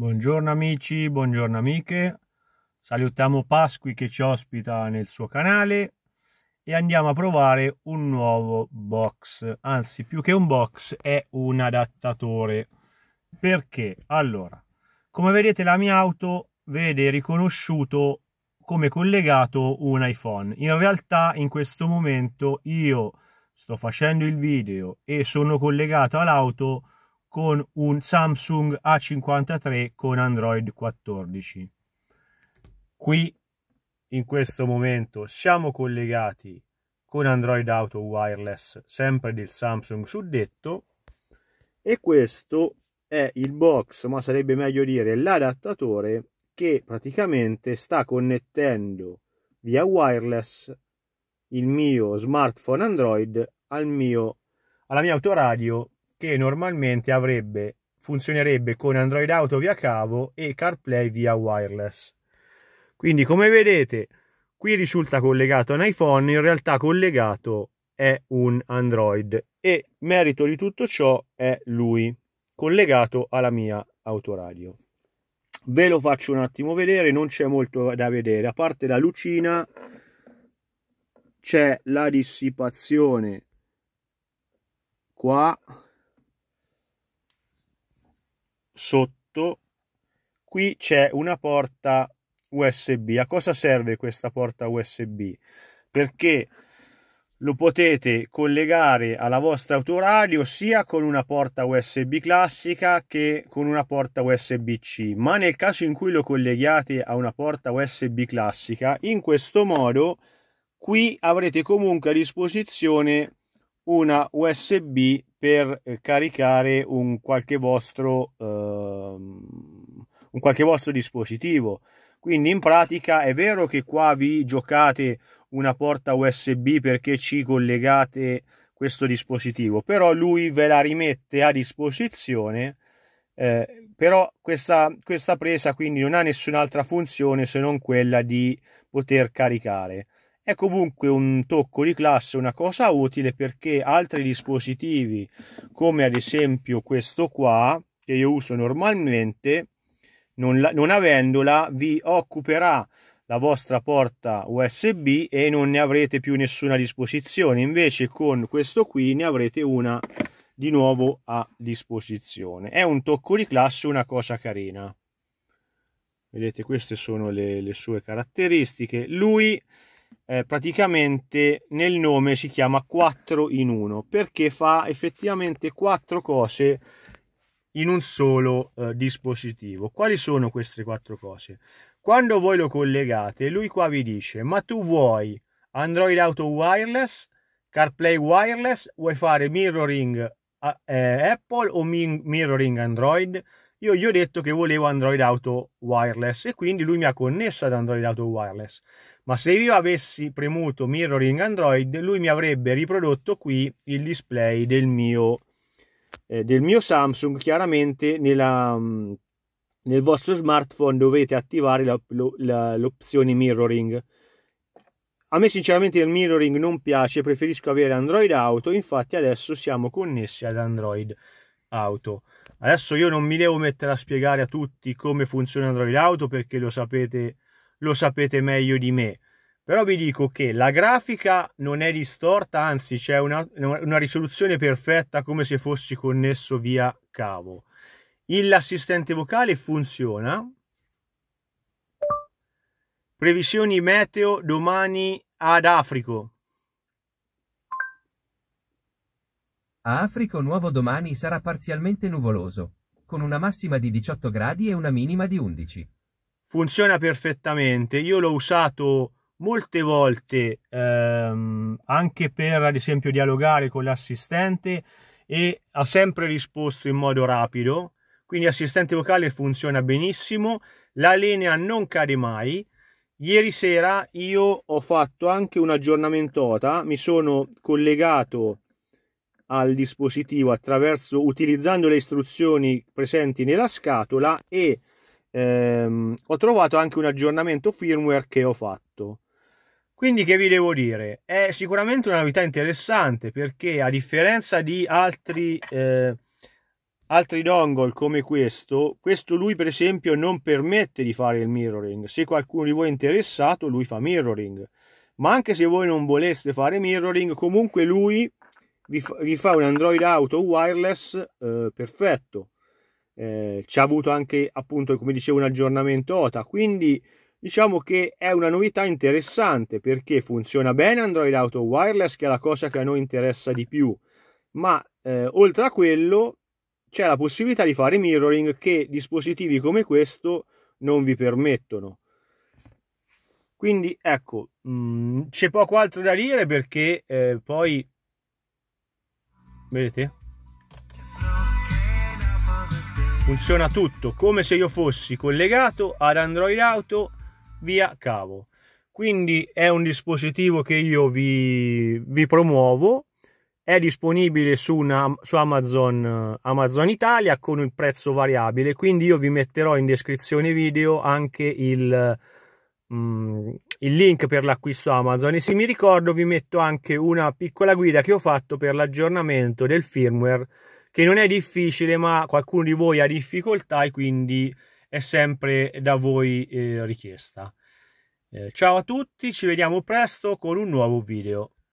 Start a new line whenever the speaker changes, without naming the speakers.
Buongiorno amici, buongiorno amiche. Salutiamo Pasqui che ci ospita nel suo canale e andiamo a provare un nuovo box. Anzi, più che un box è un adattatore. Perché? Allora, come vedete la mia auto vede riconosciuto come collegato un iPhone. In realtà in questo momento io sto facendo il video e sono collegato all'auto con un Samsung A53 con Android 14. Qui in questo momento siamo collegati con Android Auto Wireless, sempre del Samsung suddetto, e questo è il box, ma sarebbe meglio dire l'adattatore che praticamente sta connettendo via wireless il mio smartphone Android al mio, alla mia autoradio che normalmente avrebbe, funzionerebbe con Android Auto via cavo e CarPlay via wireless. Quindi come vedete qui risulta collegato un iPhone, in realtà collegato è un Android e merito di tutto ciò è lui collegato alla mia autoradio. Ve lo faccio un attimo vedere, non c'è molto da vedere, a parte la lucina c'è la dissipazione qua sotto qui c'è una porta USB. A cosa serve questa porta USB? Perché lo potete collegare alla vostra autoradio sia con una porta USB classica che con una porta USB-C, ma nel caso in cui lo colleghiate a una porta USB classica, in questo modo qui avrete comunque a disposizione una USB per eh, caricare un qualche vostro, ehm, un qualche vostro dispositivo. Quindi in pratica è vero che qua vi giocate una porta USB perché ci collegate questo dispositivo, però lui ve la rimette a disposizione. Eh, però questa, questa presa quindi non ha nessun'altra funzione se non quella di poter caricare. È comunque un tocco di classe, una cosa utile perché altri dispositivi, come ad esempio questo qua, che io uso normalmente, non, la, non avendola, vi occuperà la vostra porta USB e non ne avrete più nessuna a disposizione. Invece con questo qui ne avrete una di nuovo a disposizione. È un tocco di classe, una cosa carina. Vedete, queste sono le, le sue caratteristiche. Lui eh, praticamente nel nome si chiama 4 in 1 perché fa effettivamente 4 cose in un solo eh, dispositivo. Quali sono queste quattro cose? Quando voi lo collegate, lui qua vi dice: Ma tu vuoi Android Auto wireless, CarPlay wireless, vuoi fare mirroring eh, Apple o mirroring Android? io gli ho detto che volevo Android Auto wireless e quindi lui mi ha connesso ad Android Auto wireless. Ma se io avessi premuto mirroring Android, lui mi avrebbe riprodotto qui il display del mio, eh, del mio Samsung. Chiaramente nella, mm, nel vostro smartphone dovete attivare la, la, l'opzione mirroring. A me sinceramente il mirroring non piace, preferisco avere Android Auto, infatti adesso siamo connessi ad Android auto. Adesso io non mi devo mettere a spiegare a tutti come funziona android Auto perché lo sapete, lo sapete meglio di me. Però vi dico che la grafica non è distorta, anzi c'è una, una risoluzione perfetta come se fossi connesso via cavo. L'assistente vocale funziona. Previsioni meteo domani ad Africo. A Africo Nuovo domani sarà parzialmente nuvoloso, con una massima di 18 gradi e una minima di 11. Funziona perfettamente, io l'ho usato molte volte ehm, anche per ad esempio dialogare con l'assistente e ha sempre risposto in modo rapido, quindi assistente vocale funziona benissimo, la linea non cade mai. Ieri sera io ho fatto anche un aggiornamento OTA, mi sono collegato al dispositivo attraverso utilizzando le istruzioni presenti nella scatola e ehm, ho trovato anche un aggiornamento firmware che ho fatto. Quindi che vi devo dire? È sicuramente una novità interessante perché a differenza di altri, eh, altri dongle come questo, questo lui per esempio non permette di fare il mirroring. Se qualcuno di voi è interessato, lui fa mirroring. Ma anche se voi non voleste fare mirroring, comunque lui vi fa, vi fa un Android Auto wireless eh, perfetto. Eh, ci ha avuto anche, appunto, come dicevo, un aggiornamento OTA. Quindi diciamo che è una novità interessante perché funziona bene Android Auto wireless, che è la cosa che a noi interessa di più. Ma eh, oltre a quello c'è la possibilità di fare mirroring che dispositivi come questo non vi permettono. Quindi ecco, mh, mm, c'è poco altro da dire perché eh, poi vedete funziona tutto come se io fossi collegato ad android auto via cavo quindi è un dispositivo che io vi, vi promuovo è disponibile su, una, su Amazon, Amazon, Italia con un prezzo variabile quindi io vi metterò in descrizione video anche il, mh, mm, il link per l'acquisto Amazon e se mi ricordo vi metto anche una piccola guida che ho fatto per l'aggiornamento del firmware che non è difficile ma qualcuno di voi ha difficoltà e quindi è sempre da voi eh, richiesta. Eh, ciao a tutti, ci vediamo presto con un nuovo video.